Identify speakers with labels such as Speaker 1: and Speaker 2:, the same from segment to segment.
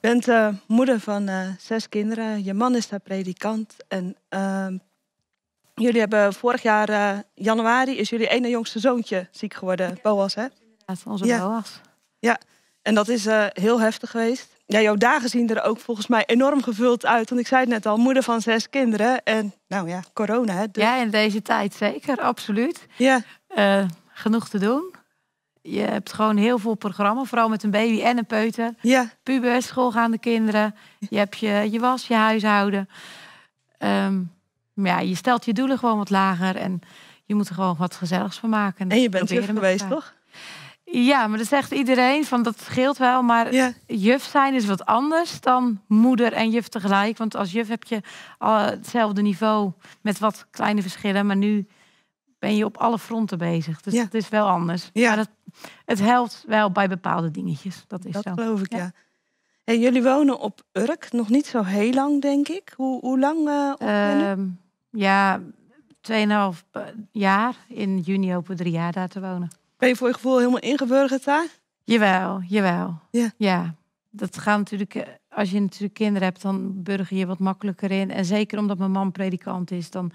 Speaker 1: bent eh, moeder van eh, zes kinderen. Je man is daar predikant. En ehm, jullie hebben vorig jaar eh, januari is jullie ene jongste zoontje ziek geworden, Boas, hè? Ja, onze ja. Boas. Ja, en dat is heel heftig geweest. Ja, jouw dagen zien er ook volgens mij enorm gevuld uit. Want ik zei het net al, moeder van zes kinderen. En nou ja, corona. Hè, dus- Ja, in deze tijd zeker, absoluut. Ja. genoeg te
Speaker 2: doen. Je hebt gewoon heel veel programma, vooral met een baby en een peuter. Ja. Pubers, schoolgaande kinderen. Je hebt je, je was, je huishouden. Um, ja, je stelt je doelen gewoon wat lager en je moet er gewoon wat gezelligs van maken. En, je bent juf geweest, toch? Ja, maar dat zegt iedereen van dat scheelt wel. Maar ja. juf zijn is wat anders dan moeder en juf tegelijk. Want als juf heb je al hetzelfde niveau met wat kleine verschillen. Maar nu ben je op alle fronten bezig. Dus ja. dat is wel anders. Ja. dat het helpt wel bij bepaalde dingetjes. Dat is dat geloof ik, ja.
Speaker 1: En jullie wonen op Urk, nog niet zo heel lang, denk ik. Hoe, hoe lang? Uh, ja, 2,5
Speaker 2: eh, jaar. In
Speaker 1: juni open drie jaar daar te wonen. Ben je voor je gevoel helemaal ingeburgerd daar? Jawel,
Speaker 2: jawel. Ja. ja. Dat gaat natuurlijk, eh, als je natuurlijk kinderen hebt, dan burger je wat makkelijker in. En zeker omdat mijn man predikant is, dan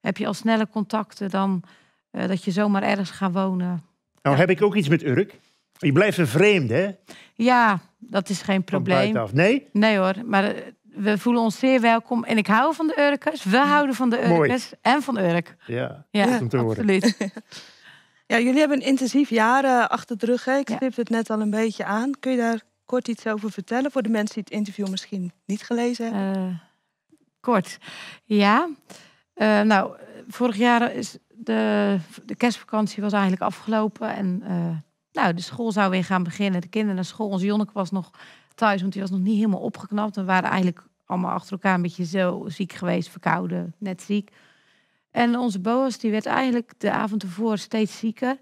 Speaker 2: heb je al snelle contacten dan dat je zomaar ergens gaat wonen.
Speaker 3: Nou heb ik ook iets met Urk. Je blijft een vreemde, hè?
Speaker 2: Ja, dat is geen probleem. Nee? Nee hoor, maar eh, we voelen ons zeer welkom. En ik hou van de Urkers. We mm. houden
Speaker 1: van de Urkers en van Urk.
Speaker 3: Ja, ja, absoluut.
Speaker 1: ja, jullie hebben intensief jaren achter de rug. Ik stip het net al een beetje aan. Kun je daar kort iets over vertellen voor de mensen die het interview misschien niet gelezen hebben? Eh, kort, ja.
Speaker 2: Eh, nou, vorig jaar is de, de kerstvakantie was eigenlijk afgelopen. En eh, nou, de school zou weer gaan beginnen. De kinderen naar school. onze Jonneke was nog thuis, want die was nog niet helemaal opgeknapt. We waren eigenlijk allemaal achter elkaar een beetje zo ziek geweest, verkouden, net ziek. En onze Boas, die werd eigenlijk de avond ervoor steeds zieker.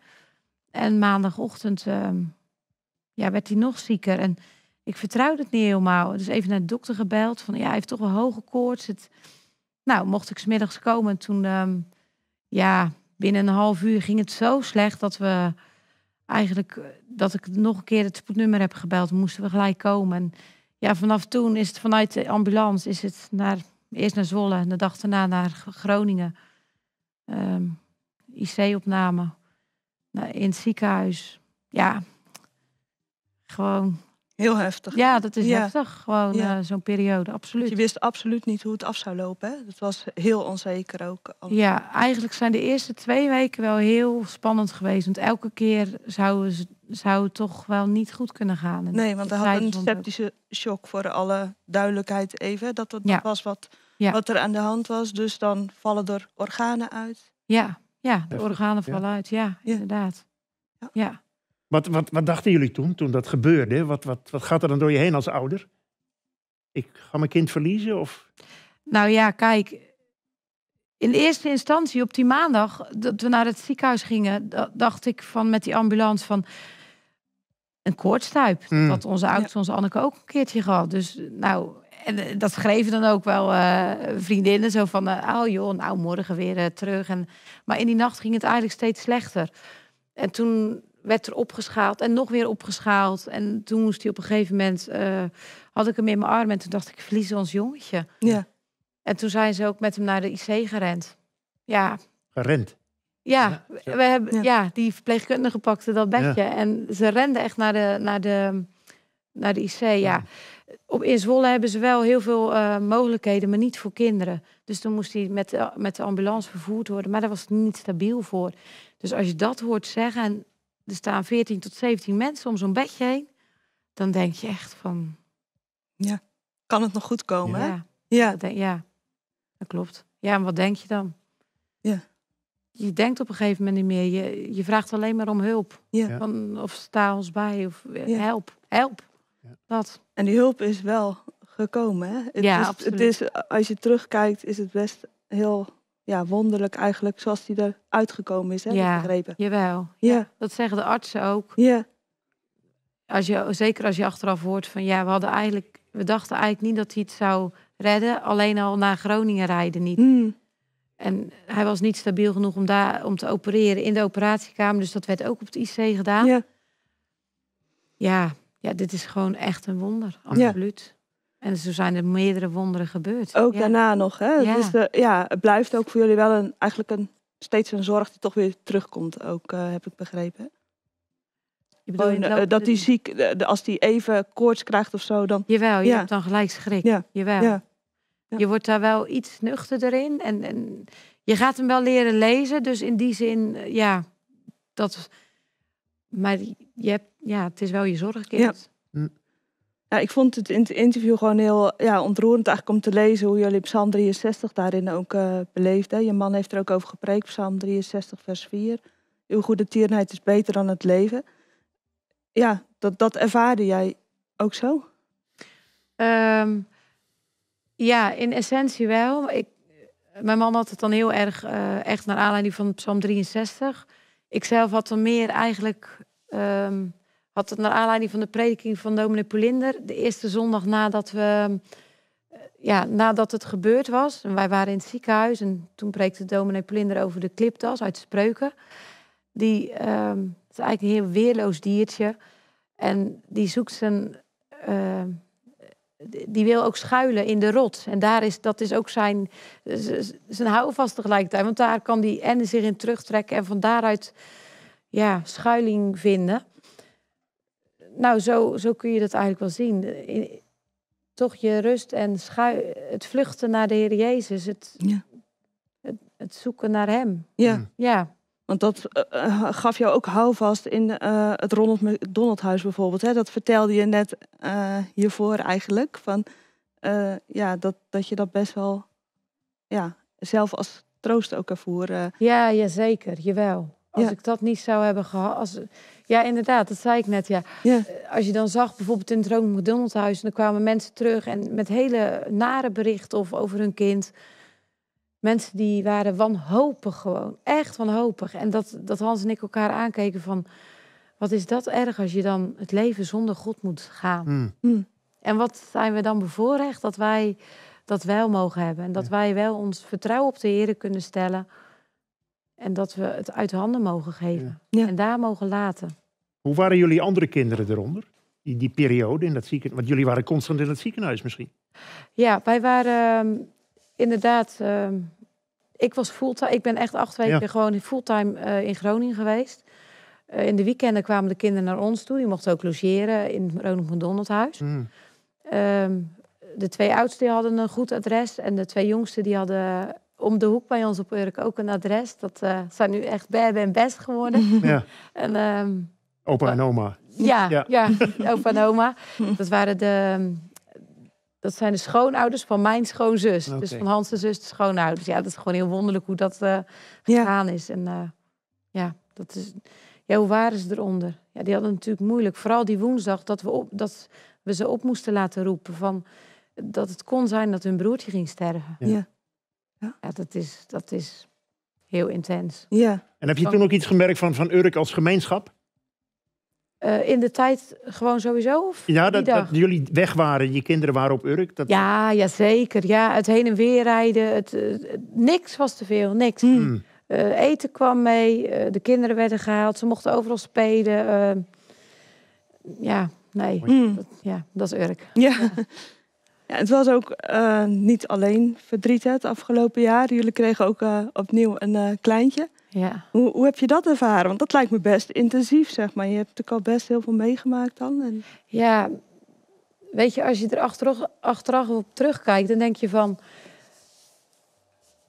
Speaker 2: En maandagochtend ehm, ja, werd hij nog zieker. En ik vertrouwde het niet helemaal. Dus even naar de dokter gebeld. Van ja, hij heeft toch een hoge koorts. Het... Nou, mocht ik smiddags komen. Toen ehm, ja, binnen een half uur ging het zo slecht dat we eigenlijk eh, dat ik nog een keer het spoednummer heb gebeld, moesten we gelijk komen. En ja, vanaf toen is het vanuit de ambulance is het naar, eerst naar Zwolle en de dag daarna naar Groningen. Ehm, IC-opname in het ziekenhuis. Ja, gewoon Heel heftig. Ja, dat is heftig. Gewoon eh,
Speaker 1: zo'n periode, absoluut. je wist absoluut niet hoe het af zou lopen. Hè? Dat was heel onzeker ook. Ja,
Speaker 2: eigenlijk zijn de eerste twee weken wel heel spannend geweest. Want elke keer zou, het toch wel niet goed kunnen gaan. nee, want we had een sceptische
Speaker 1: shock voor alle duidelijkheid even. Dat dat was wat, wat er aan de hand was. Dus dan vallen er organen uit.
Speaker 2: Ja, ja de organen vallen uit. Ja, inderdaad. ja.
Speaker 3: Wat, wat, wat dachten jullie toen, toen dat gebeurde? Wat, wat, wat gaat er dan door je heen als ouder? Ik ga mijn kind verliezen? Of?
Speaker 2: Nou ja, kijk. In eerste instantie op die maandag, dat we naar het ziekenhuis gingen, dacht ik van met die ambulance van een koortstuip. Mm. Dat onze ouders, onze Anneke ook een keertje gehad. Dus nou, en eh, dat schreven dan ook wel eh, vriendinnen zo van, uh, oh joh, nou morgen weer terug. En, maar in die nacht ging het eigenlijk steeds slechter. En toen werd er opgeschaald en nog weer opgeschaald. En toen moest hij op een gegeven moment, eh, had ik hem in mijn arm en toen dacht ik, verliezen ons jongetje. Ja. En toen zijn ze ook met hem naar de IC gerend. Ja. Gerend? Ja, ja. we hebben, ja. die verpleegkundige pakte dat bedje. En ze renden echt naar de, naar de, naar de IC, ja. Op, in Zwolle hebben ze wel heel veel eh, mogelijkheden, maar niet voor kinderen. Dus toen moest hij met, met de ambulance vervoerd worden. Maar daar was het niet stabiel voor. Dus als je dat hoort zeggen er staan 14 tot 17 mensen om zo'n bedje heen, dan denk je echt van.
Speaker 1: Ja, kan het nog goed komen? Ja, Ja. Dat
Speaker 2: ja. dat klopt. Ja, en wat denk je dan? Ja. Je denkt op een gegeven moment niet meer. Je, je vraagt alleen maar om hulp. Ja. Van, of sta ons bij, of eh, help, help. Ja. Dat.
Speaker 1: En die hulp is wel gekomen, hè? Het ja, is, absoluut. Het is, als je terugkijkt, is het best heel ja, wonderlijk eigenlijk zoals hij er uitgekomen is, hè, ja, begrepen. Jawel. Ja. Dat
Speaker 2: zeggen de artsen ook. Ja. Als je, zeker als je achteraf hoort van ja, we hadden eigenlijk, we dachten eigenlijk niet dat hij het zou redden. Alleen al naar Groningen rijden niet. Mm. En hij was niet stabiel genoeg om daar om te opereren in de operatiekamer. Dus dat werd ook op het IC gedaan. Ja, ja, ja dit is gewoon echt een wonder. Absoluut. En zo zijn er meerdere wonderen gebeurd. Ook daarna nog, hè? Ja. Dus
Speaker 1: eh, ja, het blijft ook voor jullie wel een, eigenlijk een, steeds een zorg die toch weer terugkomt, ook eh, heb ik begrepen. Je bedoelt, oh, eh, dat die ziek, de, als die even koorts krijgt of zo, dan... Jawel, je hebt dan
Speaker 2: gelijk schrik. Ja. Jawel.
Speaker 1: Je wordt daar wel iets nuchterder in. En,
Speaker 2: en je gaat hem wel leren lezen, dus in die zin, ja, dat...
Speaker 1: Maar je hebt, ja, het is wel je zorgkind. Ja. Hm. Nou, ik vond het in het interview gewoon heel ja, ontroerend eigenlijk om te lezen hoe jullie Psalm 63 daarin ook uh, eh, beleefden. Je man heeft er ook over gepreekt, Psalm 63, vers 4. Uw goede tierenheid is beter dan het leven. Ja, dat, dat ervaarde jij ook zo? Ehm, ja, in essentie wel. Ik, mijn man
Speaker 2: had het dan heel erg eh, echt naar aanleiding van Psalm 63. Ik zelf had dan meer eigenlijk. Ehm, had het naar aanleiding van de prediking van dominee Polinder, de eerste zondag nadat, we, eh, ja, nadat het gebeurd was. En wij waren in het ziekenhuis en toen preekte dominee Polinder over de kliptas uit Spreuken. Die ehm, is eigenlijk een heel weerloos diertje. En die zoekt zijn... Ehm, die wil ook schuilen in de rot En daar is, dat is ook zijn, zijn houvast tegelijkertijd. Want daar kan die en zich in terugtrekken en van daaruit ja, schuiling vinden nou, zo, zo kun je dat eigenlijk wel zien. toch je rust en het vluchten naar de Heer Jezus. Het,
Speaker 1: ja. het, het, zoeken naar Hem. Ja. Mm. ja. Want dat eh, eh, gaf jou ook houvast in eh, het Ronald McDonald Huis bijvoorbeeld. Hè? Dat vertelde je net hiervoor eigenlijk. Van, ja, dat, dat je dat best wel ja, zelf als troost ook ervoor. Ja, ja, zeker. Jawel. Als ik dat niet zou hebben gehad. Als...
Speaker 2: Ja, inderdaad, dat zei ik net. Ja. Eh, als je dan zag bijvoorbeeld in het Ronald McDonald's huis, en dan kwamen mensen terug en met hele nare berichten of over hun kind. Mensen die waren wanhopig gewoon, echt wanhopig. En dat, dat Hans en ik elkaar aankeken van, wat is dat erg als je dan het leven zonder God moet gaan.
Speaker 3: Hmm. Hmm.
Speaker 2: En wat zijn we dan bevoorrecht dat wij dat wel mogen hebben. En dat wij wel ons vertrouwen op de Heer kunnen stellen en dat we het uit handen mogen geven. Ja. En daar mogen laten.
Speaker 3: Hoe waren jullie andere kinderen eronder? Die, die periode in dat ziekenhuis. Want jullie waren constant in het ziekenhuis misschien.
Speaker 2: Ja, wij waren ehm, inderdaad. Ehm, ik was fulltime. Ik ben echt acht weken gewoon fulltime uh, in Groningen geweest. Eh, in de weekenden kwamen de kinderen naar ons toe. Die mochten ook logeren in het Ronald McDonald huis. Hmm. Ehm, de twee oudsten hadden een goed adres. En de twee jongsten die hadden om de hoek bij ons op Urk ook een adres. Dat zijn eh, nu echt bij en best geworden. Ja. en, ehm,
Speaker 3: opa en oma. Ja, ja.
Speaker 2: opa en oma. Dat waren de... Dat zijn de schoonouders van mijn schoonzus. Okay. Dus van Hans' zus, de schoonouders. Ja, dat is gewoon heel wonderlijk hoe dat uh, gegaan is. En eh, ja, dat is... Ja, hoe waren ze eronder? Ja, die hadden natuurlijk moeilijk. Vooral die woensdag dat we, op, dat we ze op moesten laten roepen. Van, dat het kon zijn dat hun broertje ging sterven. Ja. Ja. dat, is, dat is heel intens. Ja. En heb je toen ook
Speaker 3: iets gemerkt van, van Urk als gemeenschap?
Speaker 2: Eh, in de tijd gewoon sowieso? Of ja, dat,
Speaker 3: jullie weg waren, je kinderen waren op Urk. Dat...
Speaker 2: Ja, ja, zeker. Ja, het heen en weer rijden. Het, eh, niks was te veel, niks. Hmm. Hmm. Eh, eten kwam mee, de kinderen werden gehaald, ze mochten overal
Speaker 1: spelen. ja, nee. Hmm. Dat, ja, dat is Urk. ja. het was ook eh, niet alleen verdriet het afgelopen jaar. Jullie kregen ook eh, opnieuw een eh, kleintje. Ja. Hoe, hoe, heb je dat ervaren? Want dat lijkt me best intensief, zeg maar. Je hebt natuurlijk al best heel veel meegemaakt dan. En... Ja, weet je, als je
Speaker 2: er achteraf, op terugkijkt, dan denk je van...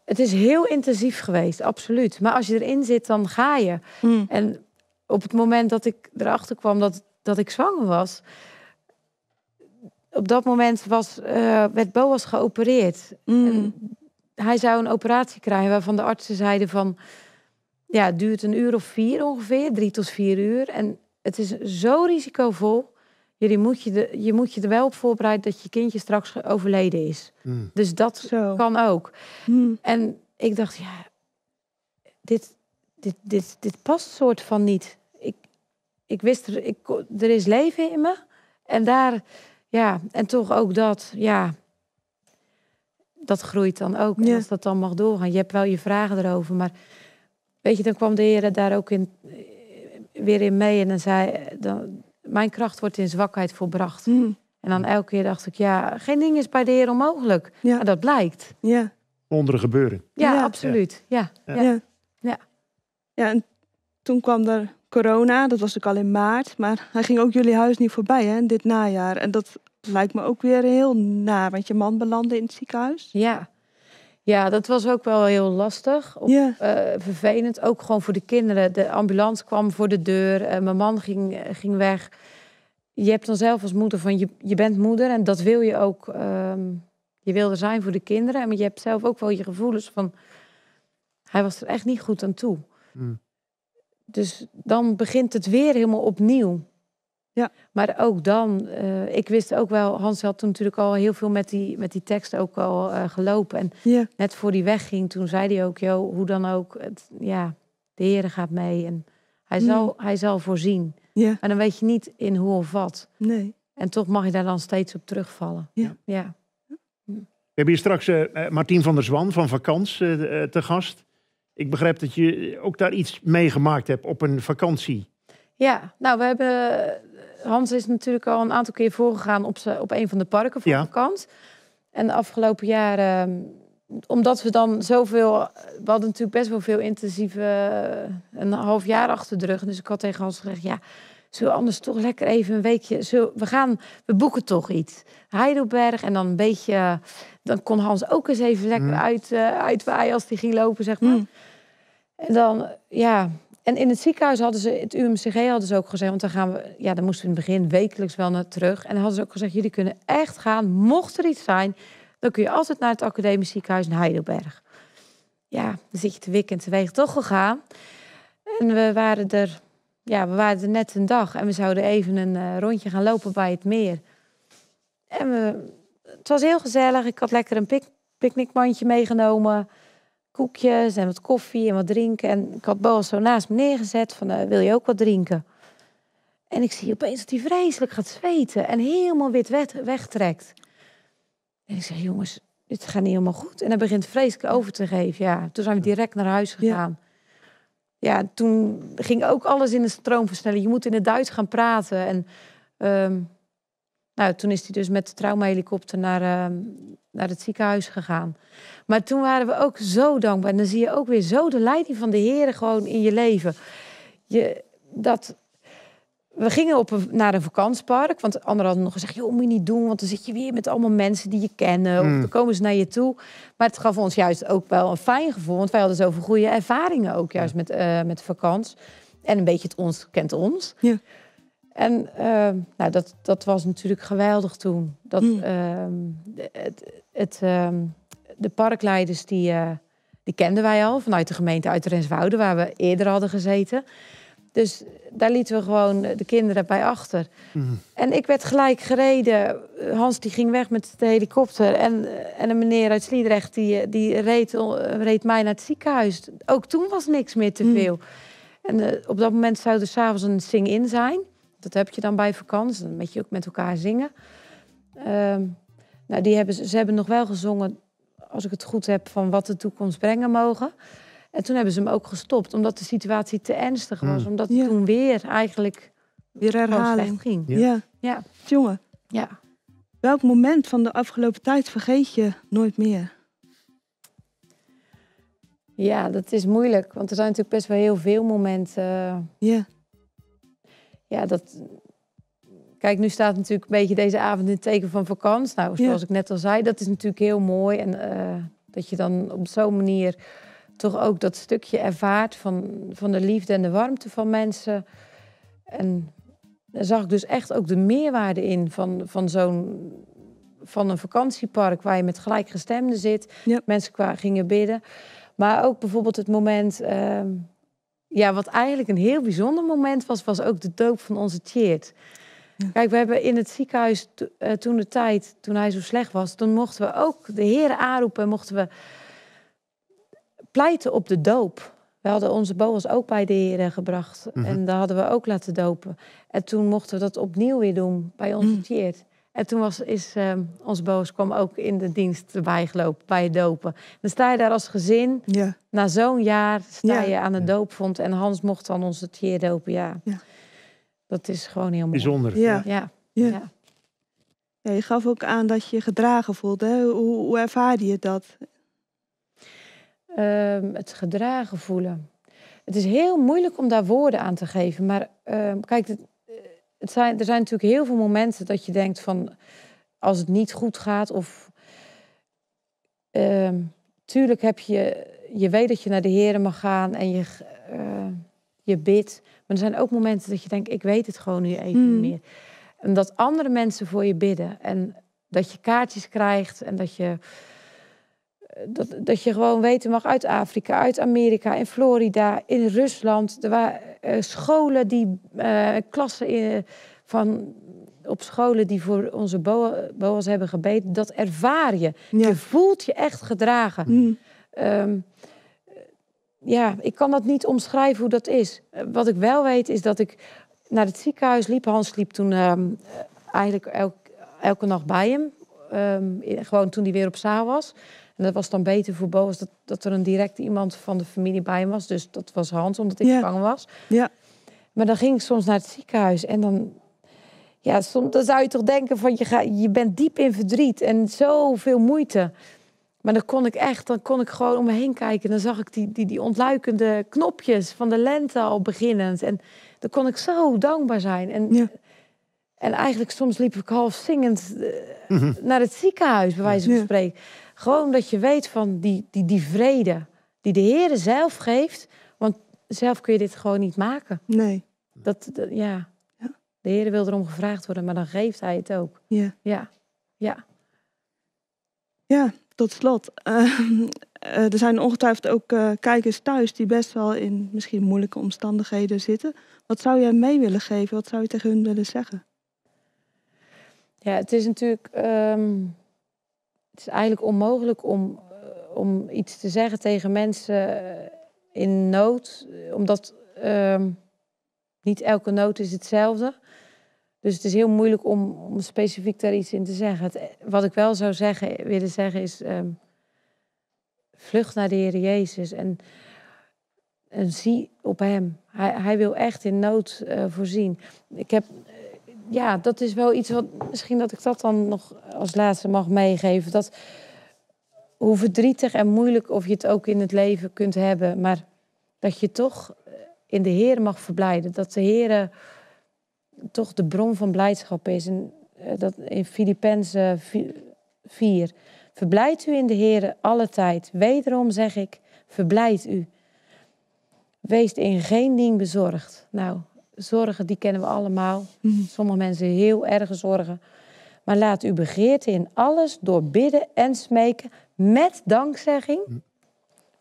Speaker 2: Het is heel intensief geweest, absoluut. Maar als je erin zit, dan ga je. Hmm. En op het moment dat ik erachter kwam dat, dat ik zwanger was op dat moment was, uh, werd Boas geopereerd. Mm. Hij zou een operatie krijgen waarvan de artsen zeiden van... Ja, het duurt een uur of vier ongeveer, drie tot vier uur. En het is zo risicovol. Jullie moet je, de, je moet je er wel op voorbereiden dat je kindje straks overleden is. Mm. Dus dat zo. kan ook. Mm. En ik dacht, ja, dit, dit, dit, dit past soort van niet. Ik, ik wist, er, ik, er is leven in me. En daar ja, en toch ook dat, ja, dat groeit dan ook. als dat dan mag doorgaan. Je hebt wel je vragen erover, maar weet je, dan kwam de Heer daar ook in, eh, weer in mee en dan zei, eh, mijn kracht wordt in zwakheid volbracht. Hmm. En dan elke keer dacht ik, ja, geen ding is bij de Heer onmogelijk. Ja. dat blijkt. Ja.
Speaker 3: Onderen gebeuren. Ja,
Speaker 2: absoluut.
Speaker 1: Ja. Ja. Ja. ja. en toen kwam er corona, dat was ik al in maart. Maar hij ging ook jullie huis niet voorbij, hè, dit najaar. En dat Lijkt me ook weer heel naar, want je man belandde in het ziekenhuis. Ja,
Speaker 2: ja dat was ook wel heel lastig. ja. Eh, vervelend, ook gewoon voor de kinderen. De ambulance kwam voor de deur, eh, mijn man ging, eh, ging weg. Je hebt dan zelf als moeder van, je, je bent moeder en dat wil je ook. Ehm, je wil er zijn voor de kinderen, maar je hebt zelf ook wel je gevoelens van... Hij was er echt niet goed aan toe. Hmm. Dus dan begint het weer helemaal opnieuw. Ja. Maar ook dan, eh, ik wist ook wel, Hans had toen natuurlijk al heel veel met die, met die tekst ook al eh, gelopen. En net voor die wegging, toen zei hij ook, joh, hoe dan ook, het, ja, de heren gaat mee en hij, mm. zal, hij zal voorzien. Ja. Maar dan weet je niet in hoe of wat. Nee. En toch mag je daar dan steeds op terugvallen. Ja. ja.
Speaker 3: Mm. We hebben hier straks uh, Martien van der Zwan van vakantie te gast. Ik begrijp dat je ook daar iets meegemaakt hebt op een vakantie.
Speaker 2: Ja, nou, we hebben Hans is natuurlijk al een aantal keer voorgegaan op, op een van de parken van de kant. En de afgelopen jaren, ehm, omdat we dan zoveel... We hadden natuurlijk best wel veel intensieve... Eh, een half jaar achter de rug. Dus ik had tegen Hans gezegd, ja... Zullen we anders toch lekker even een weekje... we gaan, we boeken toch iets. Heidelberg en dan een beetje... Dan kon Hans ook eens even lekker mm. uit, uh, uitwaaien als die ging lopen, zeg maar. Mm. En dan, ja, en in het ziekenhuis hadden ze, het UMCG hadden ze ook gezegd, want dan gaan we, ja, dan moesten we in het begin wekelijks wel naar terug. En dan hadden ze ook gezegd, jullie kunnen echt gaan, mocht er iets zijn, dan kun je altijd naar het academisch ziekenhuis in Heidelberg. Ja, dan zit je te wikken en te wegen, toch gegaan. En we waren er, ja, we waren er net een dag en we zouden even een eh, rondje gaan lopen bij het meer. En we, het was heel gezellig, ik had lekker een pic, picknickmandje meegenomen koekjes en wat koffie en wat drinken. En ik had Boas zo naast me neergezet van, eh, wil je ook wat drinken? En ik zie opeens dat hij vreselijk gaat zweten en helemaal wit weg, wegtrekt. En ik zeg, jongens, dit gaat niet helemaal goed. En hij begint vreselijk over te geven, ja. Toen zijn we direct naar huis gegaan. Ja, toen ging ook alles in de stroom versnellen Je moet in het Duits gaan praten en... Ehm, nou, toen is hij dus met de traumahelikopter naar, ehm, naar het ziekenhuis gegaan. Maar toen waren we ook zo dankbaar. En dan zie je ook weer zo de leiding van de Heren gewoon in je leven. Je, dat, we gingen op naar een vakantiepark. Want anderen hadden nog gezegd: joh, moet je niet doen. Want dan zit je weer met allemaal mensen die je kennen. Of hmm. dan komen ze naar je toe. Maar het gaf ons juist ook wel een fijn gevoel. Want wij hadden zoveel goede ervaringen ook juist met, uh, met vakantie. En een beetje het ons kent ons. Ja. En ehm, nou, dat, dat was natuurlijk geweldig toen. Dat, hmm. ehm, het, het, ehm, de parkleiders die, eh, die kenden wij al vanuit de gemeente uit Renswouden, waar we eerder hadden gezeten. Dus daar lieten we gewoon de kinderen bij achter. Hmm. En ik werd gelijk gereden. Hans die ging weg met de helikopter. En, en een meneer uit Sliedrecht die, die reed, eh, reed mij naar het ziekenhuis. Ook toen was niks meer te hmm. veel. En eh, op dat moment zou er s'avonds een sing-in zijn. Dat heb je dan bij vakantie, dan met je ook met elkaar zingen. Um, nou, die hebben, ze hebben nog wel gezongen, als ik het goed heb, van wat de toekomst brengen mogen. En toen hebben ze hem ook gestopt, omdat de situatie te ernstig was. Hmm. Omdat het toen weer eigenlijk weer herhaling ging. Ja. ja.
Speaker 1: ja. Jongen. Ja. Welk moment van de afgelopen tijd vergeet je nooit meer?
Speaker 2: Ja, dat is moeilijk. Want er zijn natuurlijk best wel heel veel momenten. Eh, ja ja, dat. Kijk, nu staat natuurlijk een beetje deze avond in het teken van vakantie. Nou, zoals ik net al zei, dat is natuurlijk heel mooi. En eh, dat je dan op zo'n manier toch ook dat stukje ervaart van, van de liefde en de warmte van mensen. En daar zag ik dus echt ook de meerwaarde in van, van zo'n van een vakantiepark waar je met gelijkgestemden zit. Ja. Mensen qua gingen bidden. Maar ook bijvoorbeeld het moment. Ehm, ja, wat eigenlijk een heel bijzonder moment was, was ook de doop van onze Tjeerd. Kijk, we hebben in het ziekenhuis eh, toen de tijd, toen hij zo slecht was, toen mochten we ook de heren aanroepen mochten we pleiten op de doop. We hadden onze Boas ook bij de heren gebracht mhm. en daar hadden we ook laten dopen. En toen mochten we dat opnieuw weer doen bij onze mm. En toen was, is ehm, ons boos kwam ook in de dienst bijgelopen bij het dopen. Dan sta je daar als gezin. Ja. Na zo'n jaar sta je aan de doopvond. En Hans mocht dan ons het hier dopen. Ja. ja. Dat is gewoon heel mooi. Bijzonder. Ja.
Speaker 1: Ja. Ja. Je gaf ook aan dat je gedragen voelde. Hoe, hoe ervaarde je dat? Ehm,
Speaker 2: het gedragen voelen. Het is heel moeilijk om daar woorden aan te geven. Maar ehm, kijk, er zijn natuurlijk heel veel momenten dat je denkt van als het niet goed gaat of uh, tuurlijk heb je, je weet dat je naar de heren mag gaan en je, eh, je bidt. Maar er zijn ook momenten dat je denkt, ik weet het gewoon nu even niet hmm. meer. En dat andere mensen voor je bidden en dat je kaartjes krijgt en dat je, eh, dat, dat je gewoon weten mag uit Afrika, uit Amerika, in Florida, in Rusland. Er waren eh, scholen die eh, klassen van op scholen die voor onze boa's hebben gebeten, dat ervaar je. Je voelt je echt gedragen. Mm. Ehm, ja, ik kan dat niet omschrijven hoe dat is. Wat ik wel weet is dat ik naar het ziekenhuis liep. Hans liep toen ehm, eigenlijk elk, elke nacht bij hem. Ehm, gewoon toen hij weer op zaal was. En dat was dan beter voor boos dat, dat er een direct iemand van de familie bij hem was. Dus dat was Hans, omdat ik ja. bang was. Ja. Maar dan ging ik soms naar het ziekenhuis en dan... Ja, soms, dan zou je toch denken van je, ga, je bent diep in verdriet en zoveel moeite. Maar dan kon ik echt, dan kon ik gewoon om me heen kijken. En dan zag ik die, die, die ontluikende knopjes van de lente al beginnend. En dan kon ik zo dankbaar zijn. En, en eigenlijk soms liep ik half zingend eh, mhm. naar het ziekenhuis, bij wijze van spreken. Gewoon dat je weet van die, die, die vrede die de Heer zelf geeft. Want zelf kun je dit gewoon niet maken. Nee. Dat, dat ja. ja. De Heer wil erom gevraagd worden, maar dan geeft Hij het ook.
Speaker 1: Ja. Ja. Ja. Ja, tot slot. Eh, eh, er zijn ongetwijfeld ook eh, kijkers thuis die best wel in misschien moeilijke omstandigheden zitten. Wat zou jij mee willen geven? Wat zou je tegen hun willen zeggen?
Speaker 2: Ja, het is natuurlijk. Ehm, het is eigenlijk onmogelijk om, eh, om iets te zeggen tegen mensen eh, in nood, eh, omdat ehm, niet elke nood is hetzelfde. Dus het is heel moeilijk om, specifiek daar iets in te zeggen. wat ik wel zou zeggen, willen zeggen is: ehm, vlucht naar de Heer Jezus en, en zie op Hem. Hij, hij wil echt in nood voorzien. Ik heb ja, dat is wel iets wat misschien dat ik dat dan nog als laatste mag meegeven. Dat hoe verdrietig en moeilijk of je het ook in het leven kunt hebben, maar dat je toch eh, in de Heer mag verblijden. Dat de Heer eh, toch de bron van blijdschap is. En eh, dat in Filippenzen 4. Verblijd u in de Heer alle tijd. Wederom zeg ik, verblijd u. Wees in geen ding bezorgd. Nou, zorgen, die kennen we allemaal. Mhm. Sommige mensen heel erge zorgen. Maar laat uw begeerte in alles door bidden en smeken met dankzegging mhm.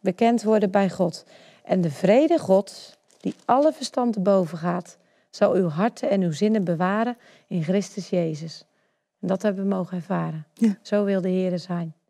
Speaker 2: bekend worden bij God. En de vrede God, die alle verstand boven gaat, zal uw harten en uw zinnen bewaren in Christus Jezus. En dat hebben we mogen ervaren.
Speaker 1: Zo wil de Heer zijn.